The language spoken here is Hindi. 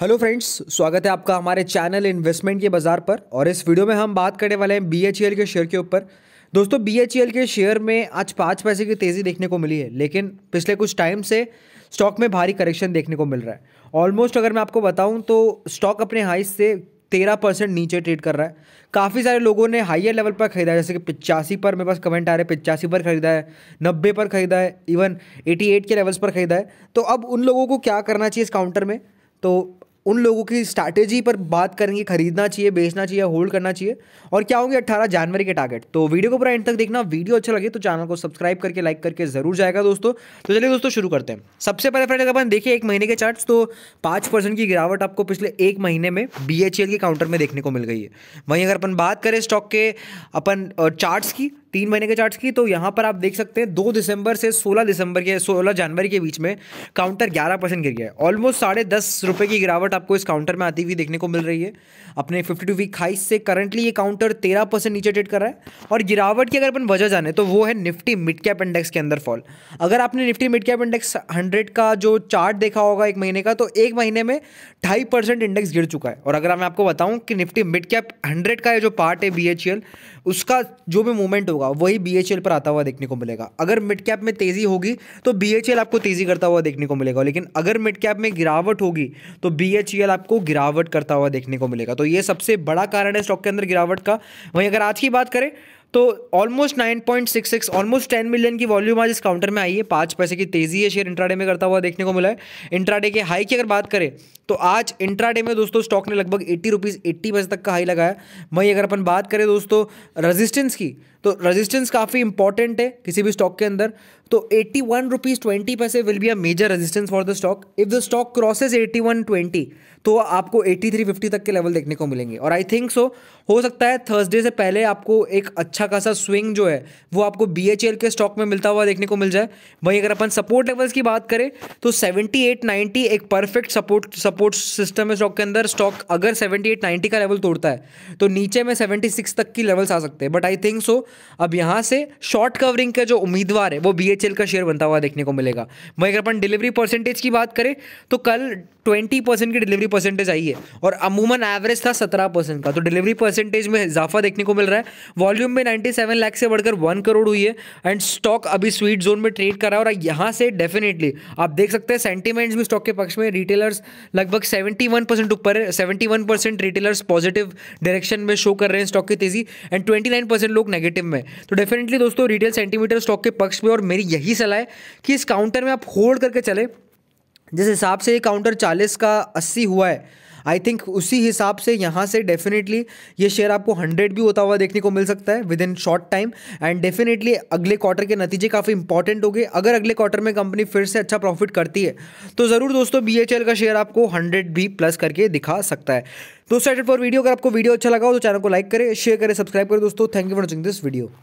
हेलो फ्रेंड्स स्वागत है आपका हमारे चैनल इन्वेस्टमेंट के बाज़ार पर और इस वीडियो में हम बात करने वाले हैं बी e के शेयर के ऊपर दोस्तों बी e के शेयर में आज पाँच पैसे की तेज़ी देखने को मिली है लेकिन पिछले कुछ टाइम से स्टॉक में भारी करेक्शन देखने को मिल रहा है ऑलमोस्ट अगर मैं आपको बताऊँ तो स्टॉक अपने हाई से तेरह परसेंट नीचे ट्रेड कर रहा है काफ़ी सारे लोगों ने हाइयर लेवल पर खरीदा है जैसे कि पिचासी पर मेरे पास कमेंट आ रहे हैं पिचासी पर खरीदा है नब्बे पर खरीदा है इवन एटी एट के लेवल्स पर खरीदा है तो अब उन लोगों को क्या करना चाहिए इस काउंटर में तो उन लोगों की स्ट्रैटेजी पर बात करेंगे खरीदना चाहिए बेचना चाहिए होल्ड करना चाहिए और क्या होंगे अट्ठारह जनवरी के टारगेट तो वीडियो को पूरा एंड तक देखना वीडियो अच्छा लगे तो चैनल को सब्सक्राइब करके लाइक करके जरूर जाएगा दोस्तों तो चलिए दोस्तों शुरू करते हैं सबसे पहले फ्रेंड अपन देखिए एक महीने के चार्ट तो पाँच परसेंट की गिरावट आपको पिछले एक महीने में बी के काउंटर में देखने को मिल गई है वहीं अगर अपन बात करें स्टॉक के अपन चार्ट्स की तीन महीने के चार्ट्स की तो यहाँ पर आप देख सकते हैं दो दिसंबर से सोलह दिसंबर के सोलह जनवरी के बीच में काउंटर ग्यारह परसेंट गिर गया है ऑलमोस्ट साढ़े दस रुपये की गिरावट आपको इस काउंटर में आती हुई देखने को मिल रही है अपने फिफ्टी टू वीक हाइस से करंटली ये काउंटर तेरह परसेंट नीचे ट्रेड कर रहा है और गिरावट की अगर अपन वजह जाने तो वो है निफ्टी मिड कैप इंडेक्स के अंदर फॉल अगर आपने Nifty mid cap index hundred का जो चार्ट देखा होगा एक महीने का तो एक महीने में ढाई परसेंट इंडेक्स गिर चुका है और अगर मैं आपको बताऊँ कि निफ्टी मिड कैप हंड्रेड का जो पार्ट है बी उसका जो भी मूवमेंट होगा होगा वही बी पर आता हुआ देखने को मिलेगा अगर मिड कैप में तेज़ी होगी तो बी आपको तेज़ी करता हुआ देखने को मिलेगा लेकिन अगर मिड कैप में गिरावट होगी तो बी आपको गिरावट करता हुआ देखने को मिलेगा तो ये सबसे बड़ा कारण है स्टॉक के अंदर गिरावट का वहीं अगर आज की बात करें तो ऑलमोस्ट 9.66 ऑलमोस्ट 10 मिलियन की वॉल्यूम आज इस काउंटर में आई है पाँच पैसे की तेज़ी है शेयर इंट्राडे में करता हुआ देखने को मिला है इंट्राडे के हाई की अगर बात करें तो आज इंट्राडे में दोस्तों स्टॉक ने लगभग एट्टी रुपीज़ एट्टी पैसे तक का हाई लगाया वहीं अगर अपन बात करें दोस्तों रजिस्टेंस की तो रजिस्टेंस काफ़ी इंपॉर्टेंट है किसी भी स्टॉक के अंदर तो eighty one rupees twenty paise will be a major resistance for the stock if the stock crosses eighty one twenty तो आपको एट्टी थ्री फिफ्टी तक के लेवल देखने को मिलेंगे और आई थिंक सो हो सकता है थर्सडे से पहले आपको एक अच्छा अच्छा खासा स्विंग जो है वो आपको बी के स्टॉक में मिलता हुआ देखने को मिल जाए वहीं अगर अपन सपोर्ट लेवल्स की बात करें तो 78 90 एक परफेक्ट सपोर्ट सपोर्ट सिस्टम है स्टॉक के अंदर स्टॉक अगर 78 90 का लेवल तोड़ता है तो नीचे में 76 तक की लेवल्स आ सकते हैं बट आई थिंक सो अब यहाँ से शॉर्ट कवरिंग का जो उम्मीदवार है वो बी का शेयर बनता हुआ देखने को मिलेगा वहीं अगर अपन डिलीवरी परसेंटेज की बात करें तो कल ट्वेंटी परसेंट की डिलीवरी परसेंटेज आई है और अमूमन एवरेज था सत्रह परसेंट का तो डिलीवरी परसेंटेज में इजाफा देखने को मिल रहा है वॉल्यूम में 97 लाख से बढ़कर वन करोड़ हुई है एंड स्टॉक अभी स्वीट जोन में ट्रेड कर रहा है और यहाँ से डेफिनेटली आप देख सकते हैं सेंटीमेंट्स भी स्टॉक के पक्ष में रिटेलर्स लगभग 71 परसेंट ऊपर seventy one percent retailers positive direction में शो कर रहे हैं स्टॉक की तेजी एंड 29 परसेंट लोग नेगेटिव में तो डेफिनेटली दोस्तों रिटेल सेंटीमीटर स्टॉक के पक्ष में और मेरी यही सलाह है कि इस काउंटर में आप होल्ड करके चले जिस हिसाब से ये काउंटर चालीस का अस्सी हुआ है आई थिंक उसी हिसाब से यहाँ से डेफिनेटली ये शेयर आपको हंड्रेड भी होता हुआ देखने को मिल सकता है within short time and definitely अगले क्वार्टर के नतीजे काफ़ी इंपॉर्टेंट हो गए अगर अगले क्वार्टर में कंपनी फिर से अच्छा प्रॉफिट करती है तो ज़रूर दोस्तों बी का शेयर आपको हंड्रेड भी प्लस करके दिखा सकता है दोस्तों एडेड फॉर वीडियो अगर आपको वीडियो अच्छा लगा हो तो चैनल को लाइक करें शेयर करें सब्सक्राइब करें दोस्तों thank you for watching this video